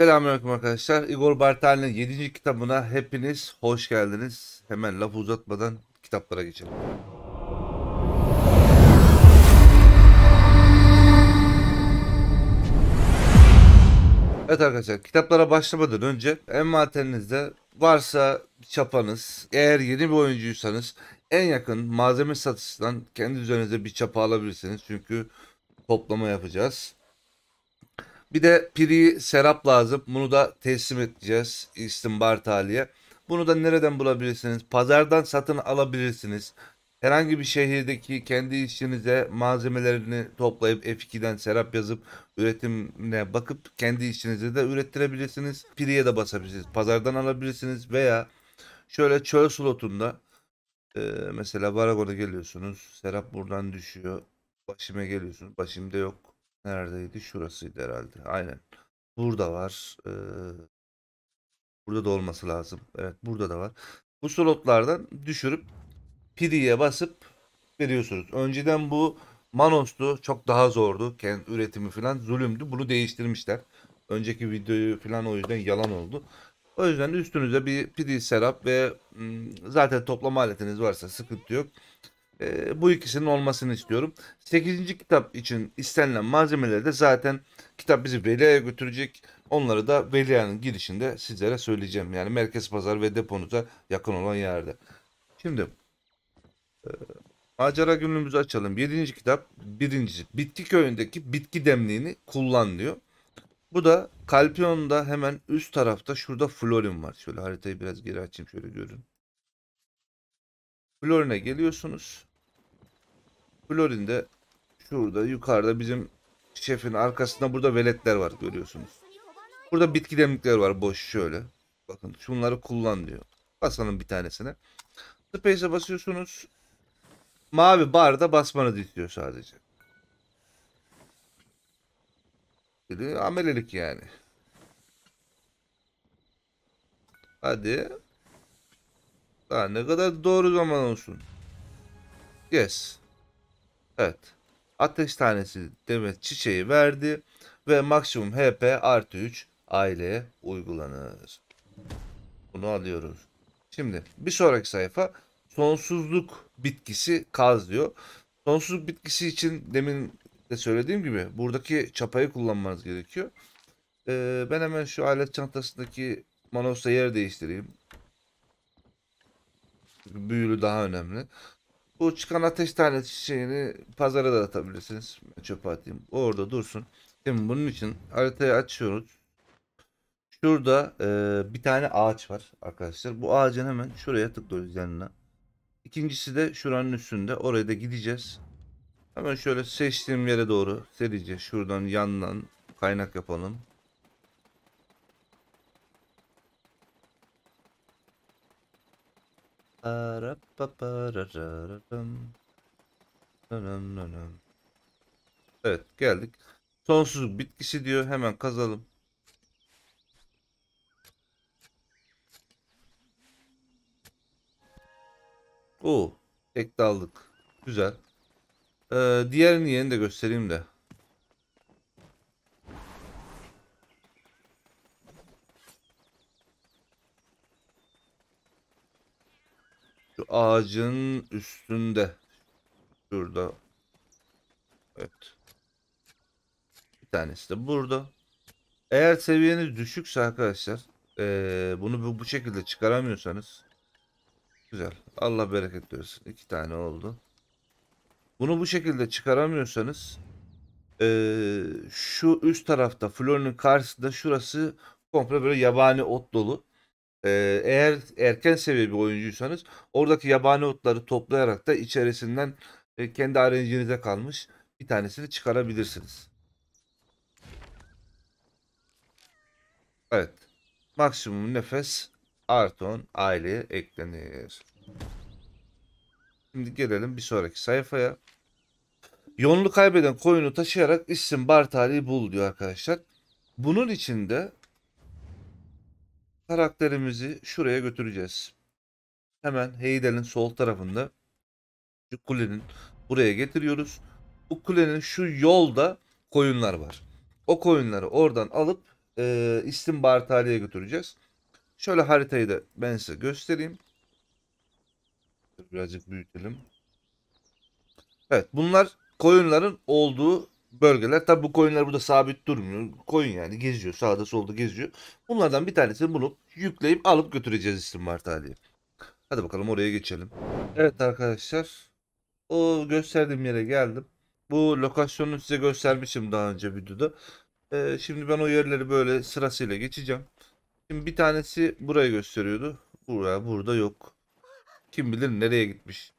Selamünaleyküm arkadaşlar. Igor Bartali'nin 7. kitabına hepiniz hoş geldiniz. Hemen lafı uzatmadan kitaplara geçelim. Evet arkadaşlar kitaplara başlamadan önce envanterinizde varsa çapanız, eğer yeni bir oyuncuysanız en yakın malzeme satışından kendi üzerinize bir çapa alabilirsiniz. Çünkü toplama yapacağız. Bir de piri serap lazım. Bunu da teslim edeceğiz istinbar taliye. Bunu da nereden bulabilirsiniz? Pazardan satın alabilirsiniz. Herhangi bir şehirdeki kendi işinize malzemelerini toplayıp F2'den serap yazıp üretimine bakıp kendi işinize de ürettirebilirsiniz. Piriye de basabilirsiniz. Pazardan alabilirsiniz veya şöyle çöl slotunda e, mesela Varagon'a geliyorsunuz. Serap buradan düşüyor. Başime geliyorsunuz. Başımda yok. Neredeydi? Şurasıydı herhalde. Aynen. Burada var. Ee, burada da olması lazım. Evet burada da var. Bu slotlardan düşürüp pidiye basıp veriyorsunuz. Önceden bu Manos'tu. Çok daha zordu. Kendi üretimi falan zulümdü. Bunu değiştirmişler. Önceki videoyu falan o yüzden yalan oldu. O yüzden üstünüze bir pidi serap ve zaten toplama aletiniz varsa sıkıntı yok. E, bu ikisinin olmasını istiyorum. 8. kitap için istenilen malzemeleri de zaten kitap bizi Velia'ya götürecek. Onları da Velia'nın girişinde sizlere söyleyeceğim. Yani merkez pazar ve deponuza yakın olan yerde. Şimdi e, macera günlüğümüzü açalım. 7. kitap birincisi bitki köyündeki bitki demliğini kullan diyor. Bu da Kalpion'da hemen üst tarafta şurada Florin var. Şöyle haritayı biraz geri açayım şöyle görün. Florin'e geliyorsunuz. Florin de şurada yukarıda bizim şefin arkasında burada veletler var görüyorsunuz. Burada bitki demlikler var boş şöyle. Bakın şunları kullan diyor. Basalım bir tanesine. Space'e basıyorsunuz. Mavi barda basmanızı istiyor sadece. Dedi, amelelik yani. Hadi. Daha ne kadar doğru zaman olsun. Yes. Evet. Ateş tanesi demet çiçeği verdi ve maksimum HP artı 3 aileye uygulanır. Bunu alıyoruz. Şimdi bir sonraki sayfa sonsuzluk bitkisi kaz diyor. Sonsuzluk bitkisi için demin de söylediğim gibi buradaki çapayı kullanmanız gerekiyor. Ee, ben hemen şu alet çantasındaki manosa yer değiştireyim. Büyülü daha önemli. Bu çıkan ateş tane şeyini pazara da atabilirsiniz. Ben çöpe atayım. Orada dursun. Şimdi bunun için haritayı açıyoruz. Şurada e, bir tane ağaç var arkadaşlar. Bu ağacın hemen şuraya tıklıyoruz yanına. İkincisi de şuranın üstünde. Oraya da gideceğiz. Hemen şöyle seçtiğim yere doğru sereceğiz. Şuradan yandan kaynak yapalım. Evet geldik. Sonsuz bitkisi diyor. Hemen kazalım. Oo, tek de Güzel. Ee, diğerini yeni de göstereyim de. ağacın üstünde. Şurada. Evet. Bir tanesi de burada. Eğer seviyeniz düşükse arkadaşlar ee, bunu bu, bu şekilde çıkaramıyorsanız güzel. Allah bereket versin. İki tane oldu. Bunu bu şekilde çıkaramıyorsanız ee, şu üst tarafta Flor'un karşısında şurası komple böyle yabani ot dolu eğer erken seviye bir oyuncuysanız oradaki yabani otları toplayarak da içerisinden e, kendi RNG'nize kalmış bir tanesini çıkarabilirsiniz. Evet. Maksimum nefes Arton aileye eklenir. Şimdi gelelim bir sonraki sayfaya. Yonlu kaybeden koyunu taşıyarak isim bar bul diyor arkadaşlar. Bunun içinde karakterimizi şuraya götüreceğiz. Hemen Heydel'in sol tarafında şu kulenin buraya getiriyoruz. Bu kulenin şu yolda koyunlar var. O koyunları oradan alıp e, istimbartaliye götüreceğiz. Şöyle haritayı da ben size göstereyim. Birazcık büyütelim. Evet bunlar koyunların olduğu bölgeler. Tabi bu koyunlar burada sabit durmuyor. Koyun yani geziyor. Sağda solda geziyor. Bunlardan bir tanesini bulup yükleyip alıp götüreceğiz istinbar tarihi. Hadi bakalım oraya geçelim. Evet arkadaşlar. O gösterdiğim yere geldim. Bu lokasyonu size göstermişim daha önce videoda. Ee, şimdi ben o yerleri böyle sırasıyla geçeceğim. Şimdi bir tanesi burayı gösteriyordu. Buraya burada yok. Kim bilir nereye gitmiş.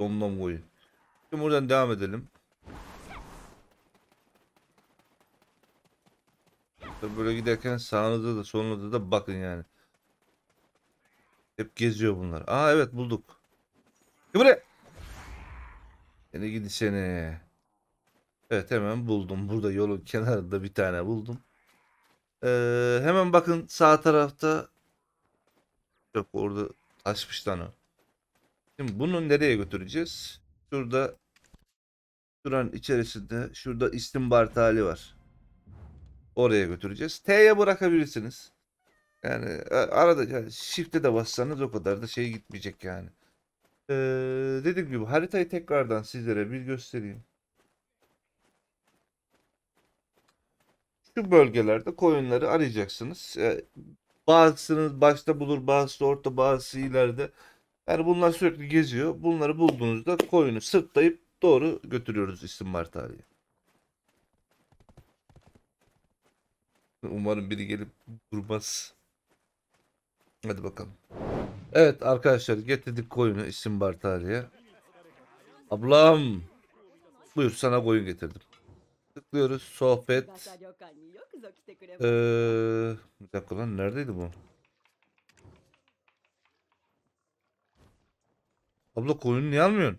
Domdom koyu. Şimdi buradan devam edelim. böyle giderken sağınızda da solunuza da bakın yani. Hep geziyor bunlar. Aa evet bulduk. Gel buraya. Seni gidi seni. Evet hemen buldum. Burada yolun kenarında bir tane buldum. Ee, hemen bakın sağ tarafta Yok orada taşmış lan Şimdi bunu nereye götüreceğiz? Şurada Şuranın içerisinde şurada istimbar tali var. Oraya götüreceğiz. T'ye bırakabilirsiniz. Yani e, arada yani shift'e de bassanız o kadar da şey gitmeyecek yani. Ee, dediğim gibi haritayı tekrardan sizlere bir göstereyim. Şu bölgelerde koyunları arayacaksınız. Ee, bazısını başta bulur, bazısı orta, bazısı ileride. Yani bunlar sürekli geziyor. Bunları bulduğunuzda koyunu sırtlayıp doğru götürüyoruz istinbar tarihi. Umarım biri gelip durmaz. Hadi bakalım. Evet arkadaşlar getirdik koyunu isim Bartali'ye. Ablam. Buyur sana koyun getirdim. Tıklıyoruz sohbet. Ee, bir dakika lan neredeydi bu? Abla koyunu niye almıyorsun?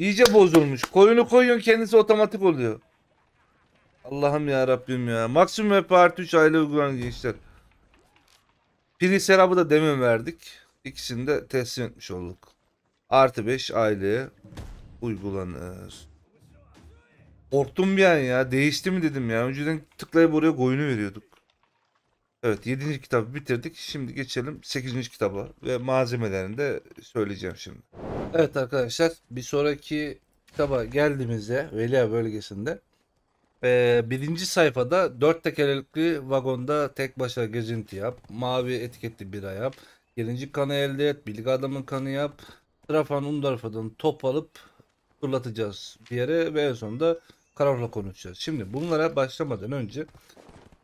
İyice bozulmuş. Koyunu koyuyorsun kendisi otomatik oluyor. Allah'ım ya Rabbim ya. Maksimum ve artı 3 aile uygulanan gençler. Piri serabı da demin verdik. İkisini de teslim etmiş olduk. Artı 5 aileye uygulanır. Korktum bir an ya. Değişti mi dedim ya. Önceden tıklayıp oraya koyunu veriyorduk. Evet 7. kitabı bitirdik. Şimdi geçelim 8. kitaba ve malzemelerini de söyleyeceğim şimdi. Evet arkadaşlar bir sonraki kitaba geldiğimizde Velia bölgesinde e, birinci sayfada dört tekerlekli vagonda tek başına gezinti yap. Mavi etiketli bir yap. Gelinci kanı elde et. Bilgi adamın kanı yap. Trafan Undarfa'dan top alıp fırlatacağız bir yere ve en sonunda kararla konuşacağız. Şimdi bunlara başlamadan önce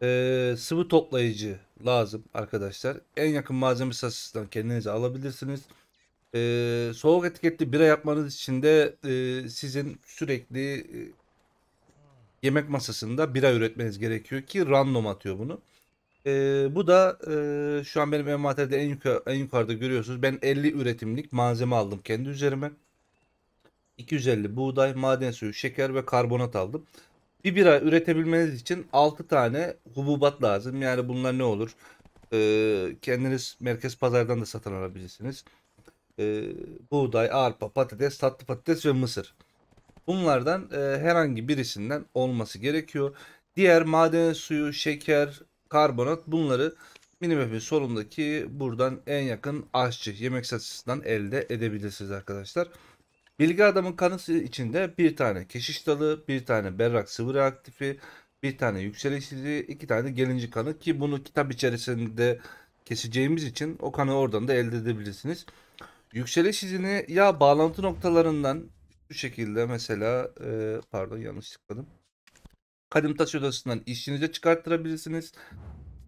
e, sıvı toplayıcı lazım arkadaşlar. En yakın malzeme sasısından kendinize alabilirsiniz. E, soğuk etiketli bira yapmanız için de e, sizin sürekli e, yemek masasında bira üretmeniz gerekiyor ki random atıyor bunu. E, bu da e, şu an benim envanterde en, yukarı, en yukarıda görüyorsunuz. Ben 50 üretimlik malzeme aldım kendi üzerime. 250 buğday, maden suyu, şeker ve karbonat aldım bir bira üretebilmeniz için 6 tane hububat lazım. Yani bunlar ne olur? Ee, kendiniz merkez pazardan da satın alabilirsiniz. Ee, buğday, arpa, patates, tatlı patates ve mısır. Bunlardan e, herhangi birisinden olması gerekiyor. Diğer maden suyu, şeker, karbonat bunları minimap'in solundaki buradan en yakın aşçı yemek satısından elde edebilirsiniz arkadaşlar. Bilgi adamın kanısı içinde bir tane keşiş dalı, bir tane berrak sıvı reaktifi, bir tane yükselişli, iki tane gelinci kanı ki bunu kitap içerisinde keseceğimiz için o kanı oradan da elde edebilirsiniz. Yükseliş izini ya bağlantı noktalarından şu şekilde mesela e, pardon yanlış tıkladım. Kadim taş odasından işinize çıkarttırabilirsiniz.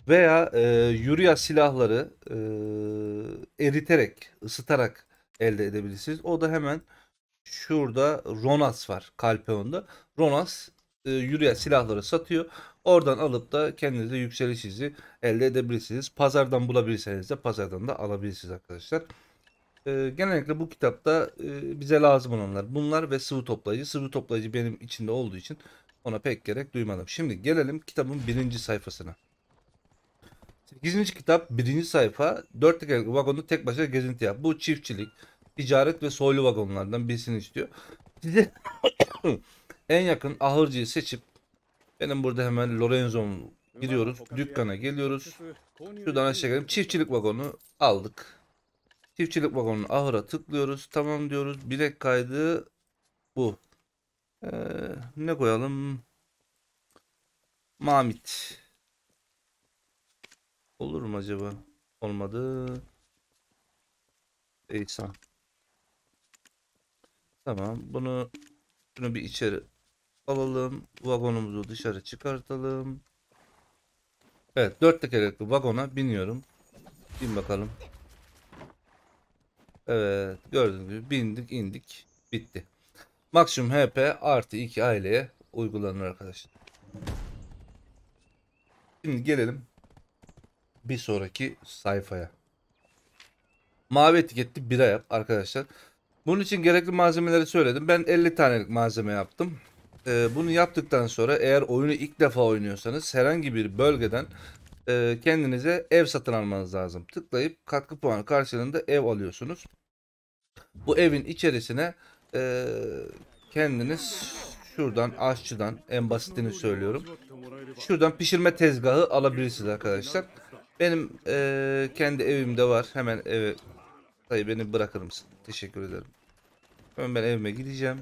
Veya e, yürüya silahları e, eriterek, ısıtarak elde edebilirsiniz. O da hemen Şurada Ronas var Kalpeon'da. Ronas e, yürüyen silahları satıyor. Oradan alıp da kendinize yükseliş izi elde edebilirsiniz. Pazardan bulabilirseniz de pazardan da alabilirsiniz arkadaşlar. E, genellikle bu kitapta e, bize lazım olanlar bunlar ve sıvı toplayıcı. Sıvı toplayıcı benim içinde olduğu için ona pek gerek duymadım. Şimdi gelelim kitabın birinci sayfasına. 8. kitap birinci sayfa 4 tekerlekli vagonu tek başına gezinti yap. Bu çiftçilik, ticaret ve soylu vagonlardan birisini istiyor. Size en yakın ahırcıyı seçip benim burada hemen Lorenzo'm gidiyoruz. Dükkana geliyoruz. Şuradan aşağı gelelim. Çiftçilik vagonu aldık. Çiftçilik vagonunu ahıra tıklıyoruz. Tamam diyoruz. Bilek kaydı bu. Ee, ne koyalım? Mamit. Olur mu acaba? Olmadı. Eysan. Tamam bunu bunu bir içeri alalım. Vagonumuzu dışarı çıkartalım. Evet dört tekerlekli vagona biniyorum. Bin bakalım. Evet gördüğünüz gibi bindik indik bitti. Maksimum HP artı iki aileye uygulanır arkadaşlar. Şimdi gelelim bir sonraki sayfaya. Mavi etiketli bira yap arkadaşlar. Bunun için gerekli malzemeleri söyledim. Ben 50 tanelik malzeme yaptım. Ee, bunu yaptıktan sonra eğer oyunu ilk defa oynuyorsanız herhangi bir bölgeden e, kendinize ev satın almanız lazım. Tıklayıp katkı puanı karşılığında ev alıyorsunuz. Bu evin içerisine e, kendiniz şuradan aşçıdan en basitini söylüyorum. Şuradan pişirme tezgahı alabilirsiniz arkadaşlar. Benim e, kendi evimde var. Hemen eve Dayı beni bırakır mısın? Teşekkür ederim. Ben ben evime gideceğim.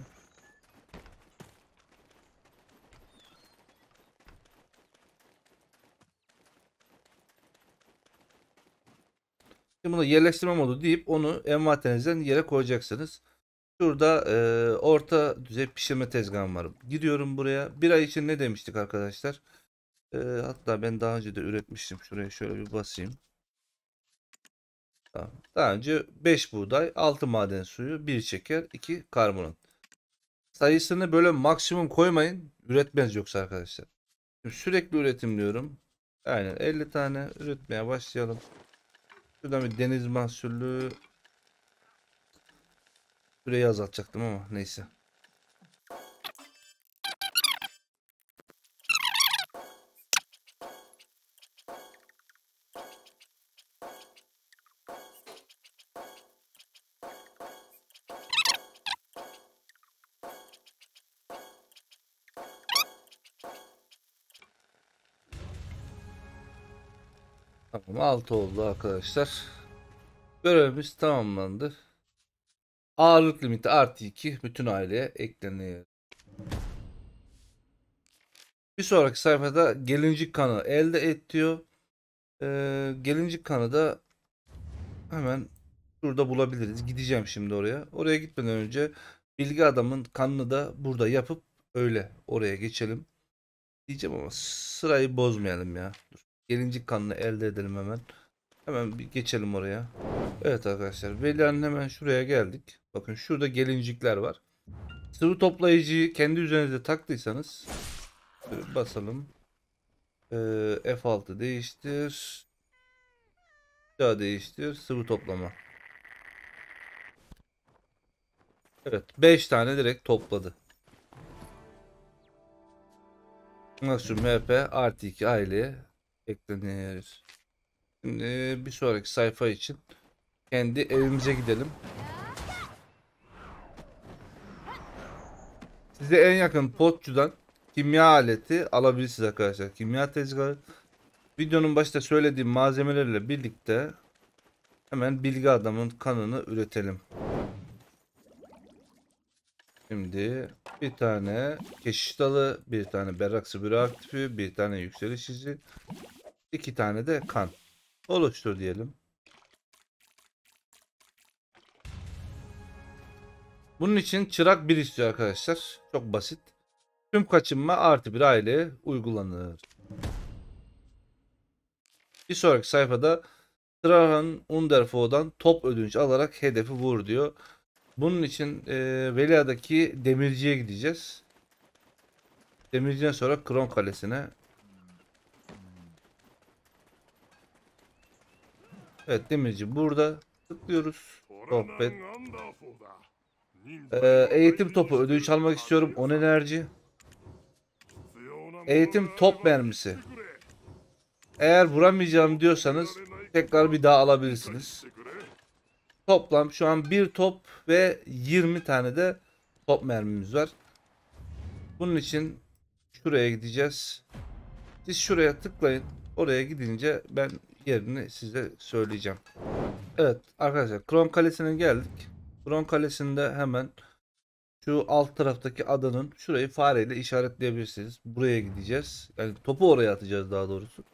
Şimdi bunu yerleştirme modu deyip onu envanterinizden yere koyacaksınız. Şurada e, orta düzey pişirme tezgahım var. Gidiyorum buraya. Bir ay için ne demiştik arkadaşlar? E, hatta ben daha önce de üretmiştim. Şuraya şöyle bir basayım. Tamam. Daha önce 5 buğday, 6 maden suyu, 1 şeker, 2 karbonat. Sayısını böyle maksimum koymayın. Üretmez yoksa arkadaşlar. Şimdi sürekli üretim diyorum. Aynen 50 tane üretmeye başlayalım. Şuradan bir deniz mahsullü süreyi azaltacaktım ama neyse. Tamam 6 oldu arkadaşlar. Görevimiz tamamlandı. Ağırlık limiti artı 2 bütün aileye ekleniyor. Bir sonraki sayfada gelincik kanı elde et diyor. Ee, gelincik kanı da hemen şurada bulabiliriz. Gideceğim şimdi oraya. Oraya gitmeden önce bilgi adamın kanını da burada yapıp öyle oraya geçelim. Diyeceğim ama sırayı bozmayalım ya. Dur. Gelincik kanını elde edelim hemen. Hemen bir geçelim oraya. Evet arkadaşlar Velia'nın hemen şuraya geldik. Bakın şurada gelincikler var. Sıvı toplayıcıyı kendi üzerinize taktıysanız basalım. Ee, F6 değiştir. Daha değiştir. Sıvı toplama. Evet 5 tane direkt topladı. Nasıl MP artı 2 aileye eklenir. Şimdi bir sonraki sayfa için kendi evimize gidelim. Size en yakın potçudan kimya aleti alabilirsiniz arkadaşlar. Kimya tezgahı. Videonun başında söylediğim malzemelerle birlikte hemen bilgi adamın kanını üretelim. Şimdi bir tane keşiş dalı, bir tane berrak sıbırı aktifi, bir tane yükseliş izi, iki tane de kan oluştur diyelim. Bunun için çırak bir istiyor arkadaşlar. Çok basit. Tüm kaçınma artı bir aile uygulanır. Bir sonraki sayfada Trahan Underfo'dan top ödünç alarak hedefi vur diyor. Bunun için e, Velia'daki demirciye gideceğiz. Demirciden sonra Kron Kalesi'ne Evet demirci burada tıklıyoruz. Sohbet. Ee, eğitim topu ödünç almak istiyorum. 10 enerji. Eğitim top mermisi. Eğer vuramayacağım diyorsanız tekrar bir daha alabilirsiniz. Toplam şu an bir top ve 20 tane de top mermimiz var. Bunun için şuraya gideceğiz. Siz şuraya tıklayın. Oraya gidince ben yerini size söyleyeceğim. Evet arkadaşlar Kron Kalesi'ne geldik. Kron Kalesi'nde hemen şu alt taraftaki adanın şurayı fareyle işaretleyebilirsiniz. Buraya gideceğiz. Yani topu oraya atacağız daha doğrusu.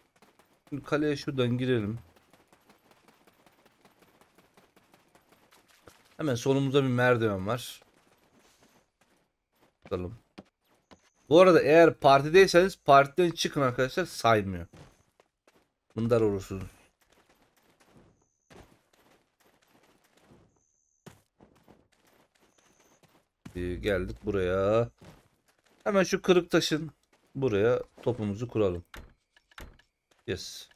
Şimdi kaleye şuradan girelim. Hemen solumuzda bir merdiven var. Bakalım. Bu arada eğer partideyseniz partiden çıkın arkadaşlar saymıyor. Mındar olursun. Ee, geldik buraya. Hemen şu kırık taşın buraya topumuzu kuralım. Yes.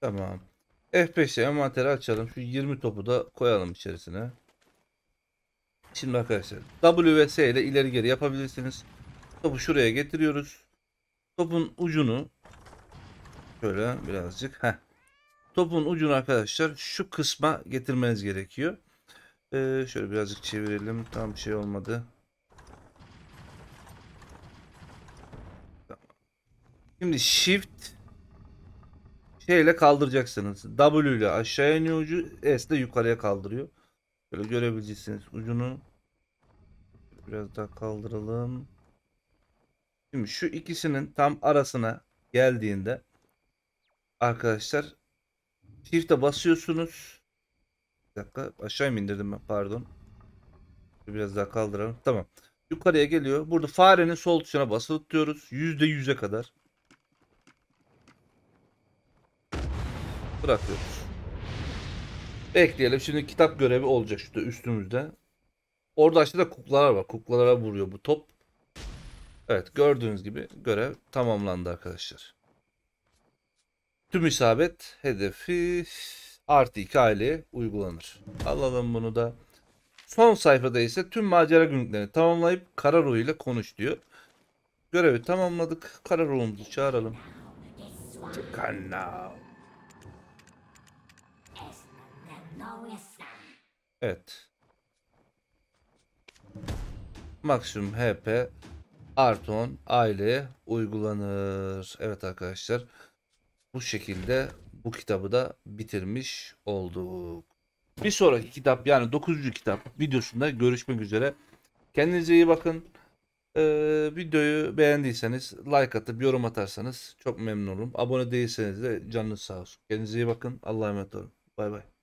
Tamam. F5'e envanteri açalım. Şu 20 topu da koyalım içerisine. Şimdi arkadaşlar W ve S ile ileri geri yapabilirsiniz. Topu şuraya getiriyoruz. Topun ucunu şöyle birazcık heh. Topun ucunu arkadaşlar şu kısma getirmeniz gerekiyor. Ee, şöyle birazcık çevirelim. Tam bir şey olmadı. Şimdi shift şeyle kaldıracaksınız. W ile aşağıya iniyor ucu, S ile yukarıya kaldırıyor. Böyle görebileceksiniz ucunu. Biraz daha kaldıralım. Şimdi şu ikisinin tam arasına geldiğinde arkadaşlar shift'e basıyorsunuz. Bir dakika aşağı mı indirdim ben pardon. Biraz daha kaldıralım. Tamam. Yukarıya geliyor. Burada farenin sol tuşuna basılı tutuyoruz. %100'e kadar. Bırakıyoruz. Bekleyelim. Şimdi kitap görevi olacak şurada üstümüzde. Orada işte de kuklalar var. Kuklalara vuruyor bu top. Evet gördüğünüz gibi görev tamamlandı arkadaşlar. Tüm isabet hedefi artı 2 aileye uygulanır. Alalım bunu da. Son sayfada ise tüm macera günlüklerini tamamlayıp Kararo ile konuş diyor. Görevi tamamladık. karar Kararo'umuzu çağıralım. Çıkan now. Evet. Maksimum HP artı 10 aileye uygulanır. Evet arkadaşlar. Bu şekilde bu kitabı da bitirmiş olduk. Bir sonraki kitap yani 9. kitap videosunda görüşmek üzere. Kendinize iyi bakın. Ee, videoyu beğendiyseniz like atıp yorum atarsanız çok memnun olurum. Abone değilseniz de canınız sağ olsun. Kendinize iyi bakın. Allah'a emanet olun. Bay bay.